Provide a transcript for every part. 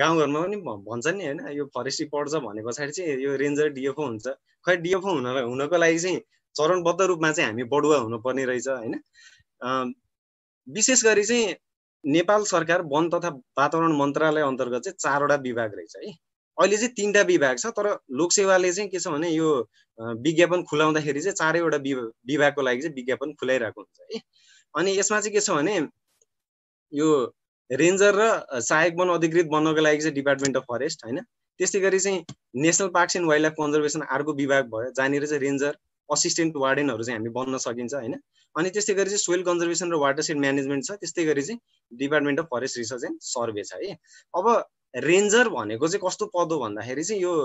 गाउँघरमा पनि भन्छ नि होइन यो फरेस्ट्री पढ्छ भने पछाडि चाहिँ यो रेन्जर डिएफओ हुन्छ खै डिएफओ हुन हुनको लागि चाहिँ चरणबद्ध रूपमा चाहिँ हामी बढुवा हुनुपर्ने रहेछ होइन विशेष गरी चाहिँ नेपाल सरकार वन तथा वातावरण मन्त्रालय अन्तर्गत चाहिँ चारवटा विभाग रहेछ है अहिले चाहिँ तिनवटा विभाग छ तर लोकसेवाले चाहिँ के छ भने यो विज्ञापन खुलाउँदाखेरि चाहिँ चारैवटा विभागको लागि चाहिँ विज्ञापन खुलाइरहेको हुन्छ है अनि यसमा चाहिँ के छ भने यो रेन्जर र सहायक वन अधिकृत बन्नको लागि चाहिँ डिपार्टमेन्ट अफ फरेस्ट होइन त्यस्तै गरी चाहिँ national parks and wildlife conservation अर्को विभाग भयो जहाँनिर चाहिँ रेन्जर असिस्टेन्ट वार्डेनहरू चाहिँ हामी बन्न सकिन्छ होइन अनि त्यस्तै गरी चाहिँ सोइल कन्जर्भेसन र वाटर सेड म्यानेजमेन्ट छ त्यस्तै गरी चाहिँ department of forest research and survey छ है अब रेन्जर भनेको चाहिँ कस्तो पद हो भन्दाखेरि चाहिँ यो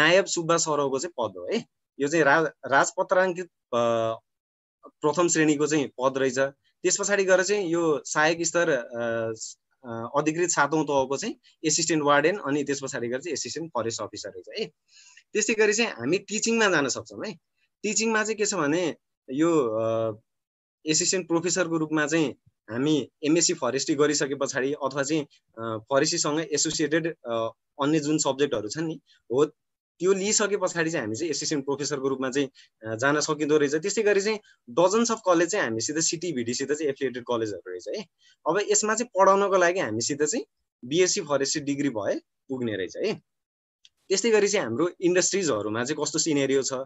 नायब सुब्बा सरौको चाहिँ पद हो है यो चाहिँ राज राजपत्राङ्कित प्रथम श्रेणीको चाहिँ पद रहेछ त्यस पछाडि गएर चाहिँ यो सहायक स्तर अधिकृत सातौँ तहको चाहिँ एसिस्टेन्ट वार्डेन अनि त्यस पछाडि गएर चाहिँ एसिस्टेन्ट फरेस्ट अफिसर रहेछ है त्यस्तै गरी चाहिँ हामी टिचिङमा जान सक्छौँ है टिचिङमा चाहिँ के छ भने यो एसिस्टेन्ट प्रोफेसरको रूपमा चाहिँ हामी एमएससी फरेस्ट्री गरिसके पछाडि अथवा चाहिँ फरेस्ट्रीसँग एसोसिएटेड अन्य जुन सब्जेक्टहरू छन् नि हो त्यो लिइसके पछाडि चाहिँ हामी चाहिँ एसिस्टेन्ट प्रोफेसरको रूपमा चाहिँ जान सकिँदो रहेछ त्यस्तै गरी चाहिँ डजन्स अफ कलेज चाहिँ हामीसित सिटी भिडीसित चाहिँ एफिलिएटेड कलेजहरू रहेछ है अब यसमा चाहिँ पढाउनको लागि हामीसित चाहिँ बिएससी फरेस्ट्री डिग्री भए पुग्ने रहेछ है त्यस्तै गरी चाहिँ हाम्रो इन्डस्ट्रिजहरूमा चाहिँ कस्तो सिनेरियो छ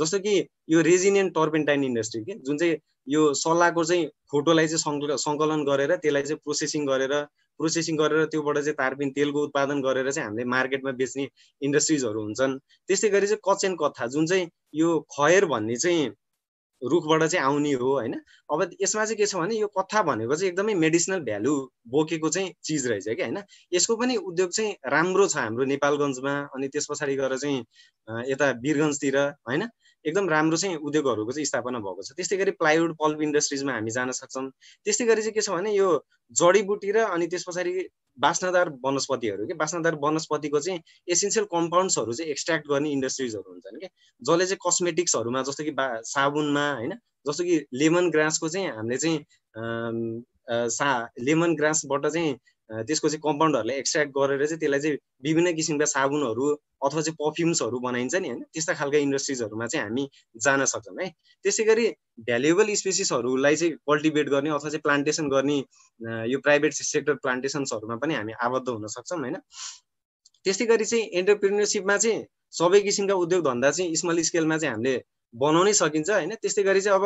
जस्तो कि यो रेजिनियन टर्पेन्टाइन इन्डस्ट्री कि जुन चाहिँ यो सल्लाहको चाहिँ फोटोलाई चाहिँ सङ्कलन गरेर त्यसलाई चाहिँ प्रोसेसिङ गरेर प्रोसेसिङ गरेर त्योबाट चाहिँ तारपिन तेलको उत्पादन गरेर चाहिँ हामीले मार्केटमा बेच्ने इन्डस्ट्रिजहरू हुन्छन् त्यस्तै गरी चाहिँ कचेन कथा जुन चाहिँ यो खयर भन्ने चाहिँ रुखबाट चाहिँ आउने हो होइन अब यसमा चाहिँ के छ भने यो कथा भनेको चाहिँ एकदमै मेडिसिनल भ्यालु बोकेको चाहिँ चिज रहेछ क्या होइन यसको पनि उद्योग चाहिँ राम्रो छ हाम्रो नेपालगञ्जमा अनि त्यस पछाडि गएर चाहिँ यता वीरगञ्जतिर होइन एकदम राम्रो चाहिँ उद्योगहरूको चाहिँ स्थापना भएको छ त्यस्तै गरी प्लाइवुड पल्प इन्डस्ट्रिजमा हामी जान सक्छौँ त्यस्तै गरी चाहिँ के छ भने यो जडीबुटी र अनि त्यस पछाडि बास्नादार वनस्पतिहरू के बास्नादार वनस्पतिको चाहिँ एसेन्सियल कम्पाउन्ड्सहरू चाहिँ एक्सट्र्याक्ट गर्ने इन्डस्ट्रिजहरू हुन्छन् क्या जसले चाहिँ कस्मेटिक्सहरूमा जस्तो कि बा साबुनमा होइन जस्तो कि लेमन ग्रासको चाहिँ हामीले चाहिँ सा लेमन ग्रासबाट चाहिँ त्यसको चाहिँ कम्पाउन्डहरूलाई एक्सट्र्याक्ट गरेर चाहिँ त्यसलाई चाहिँ विभिन्न किसिमका साबुनहरू अथवा चाहिँ पर्फ्युम्सहरू बनाइन्छ नि होइन त्यस्ता खालका इन्डस्ट्रिजहरूमा चाहिँ हामी जान सक्छौँ है त्यसै गरी भ्यालुएबल स्पेसिसहरूलाई चाहिँ कल्टिभेट गर्ने अथवा चाहिँ प्लान्टेसन गर्ने यो प्राइभेट सेक्टर प्लान्टेसन्सहरूमा पनि हामी आबद्ध हुन सक्छौँ होइन त्यस्तै गरी चाहिँ एन्टरप्रिनेरसिपमा चाहिँ सबै किसिमका उद्योग धन्दा चाहिँ स्मल स्केलमा चाहिँ हामीले बनाउनै सकिन्छ होइन त्यस्तै गरी चाहिँ अब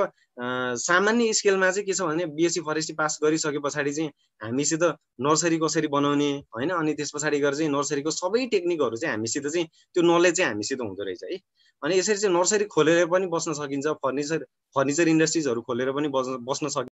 सामान्य स्केलमा चाहिँ के छ भने बिएससी फरेस्ट्री पास गरिसके पछाडि चाहिँ हामीसित नर्सरी कसरी बनाउने होइन अनि त्यस पछाडि गएर चाहिँ नर्सरीको सबै टेक्निकहरू चाहिँ हामीसित चाहिँ त्यो नलेज चाहिँ हामीसित हुँदो रहेछ है अनि यसरी चाहिँ नर्सरी खोलेर पनि बस्न सकिन्छ फर्निचर फर्निचर इन्डस्ट्रिजहरू खोलेर पनि बस्न बस्न सकिन्छ